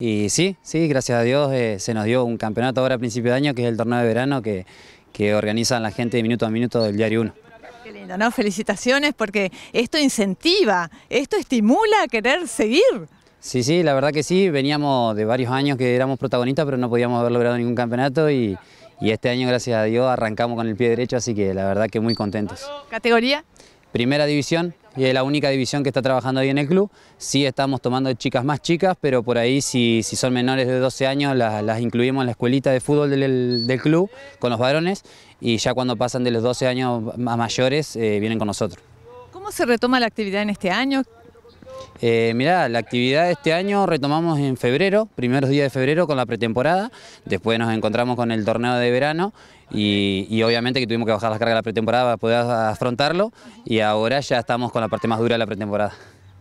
Y sí, sí, gracias a Dios eh, se nos dio un campeonato ahora a principio de año, que es el torneo de verano que, que organizan la gente de minuto a minuto del diario 1. Qué lindo, ¿no? Felicitaciones porque esto incentiva, esto estimula a querer seguir. Sí, sí, la verdad que sí, veníamos de varios años que éramos protagonistas, pero no podíamos haber logrado ningún campeonato y este año, gracias a Dios, arrancamos con el pie derecho, así que la verdad que muy contentos. ¿Categoría? Primera división, y es la única división que está trabajando ahí en el club. Sí estamos tomando chicas más chicas, pero por ahí si, son menores de 12 años las, incluimos en la escuelita de fútbol del, club con los varones y ya cuando pasan de los 12 años a mayores eh, vienen con nosotros. ¿Cómo se retoma la actividad en este año? Eh, mirá, la actividad de este año retomamos en febrero, primeros días de febrero con la pretemporada, después nos encontramos con el torneo de verano y, obviamente que tuvimos que bajar las cargas de la pretemporada para poder afrontarlo y ahora ya estamos con la parte más dura de la pretemporada.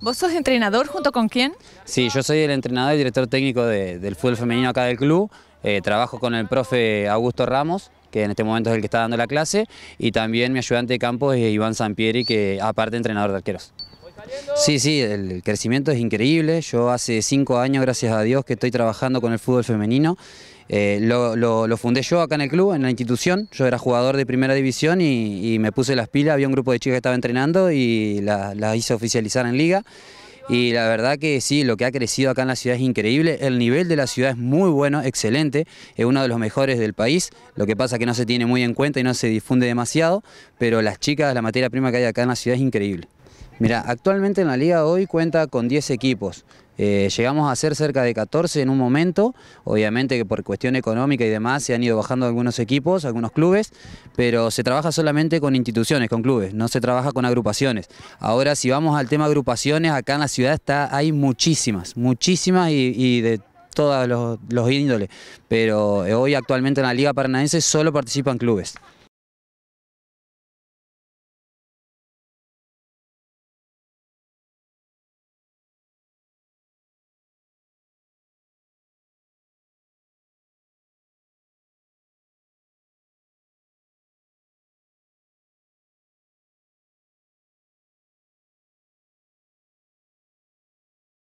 ¿Vos sos entrenador junto con quién? Sí, yo soy el entrenador y director técnico del fútbol femenino acá del club, eh, trabajo con el profe Augusto Ramos, que en este momento es el que está dando la clase, y también mi ayudante de campo es Iván Sampieri, que aparte entrenador de arqueros. Sí, sí, el crecimiento es increíble. Yo hace cinco años, gracias a Dios, que estoy trabajando con el fútbol femenino. Eh, lo, fundé yo acá en el club, en la institución. Yo era jugador de primera división y, me puse las pilas. Había un grupo de chicas que estaba entrenando y las la hice oficializar en liga. Y la verdad que sí, lo que ha crecido acá en la ciudad es increíble. El nivel de la ciudad es muy bueno, excelente. Es uno de los mejores del país. Lo que pasa es que no se tiene muy en cuenta y no se difunde demasiado. Pero las chicas, la materia prima que hay acá en la ciudad es increíble. Mira, actualmente en la liga hoy cuenta con 10 equipos. Eh, llegamos a ser cerca de 14 en un momento, obviamente que por cuestión económica y demás se han ido bajando algunos equipos, algunos clubes, pero se trabaja solamente con instituciones, con clubes, no se trabaja con agrupaciones. Ahora si vamos al tema agrupaciones, acá en la ciudad está, hay muchísimas, muchísimas y, de todos los, los índoles, pero eh, hoy actualmente en la Liga Paranaense solo participan clubes.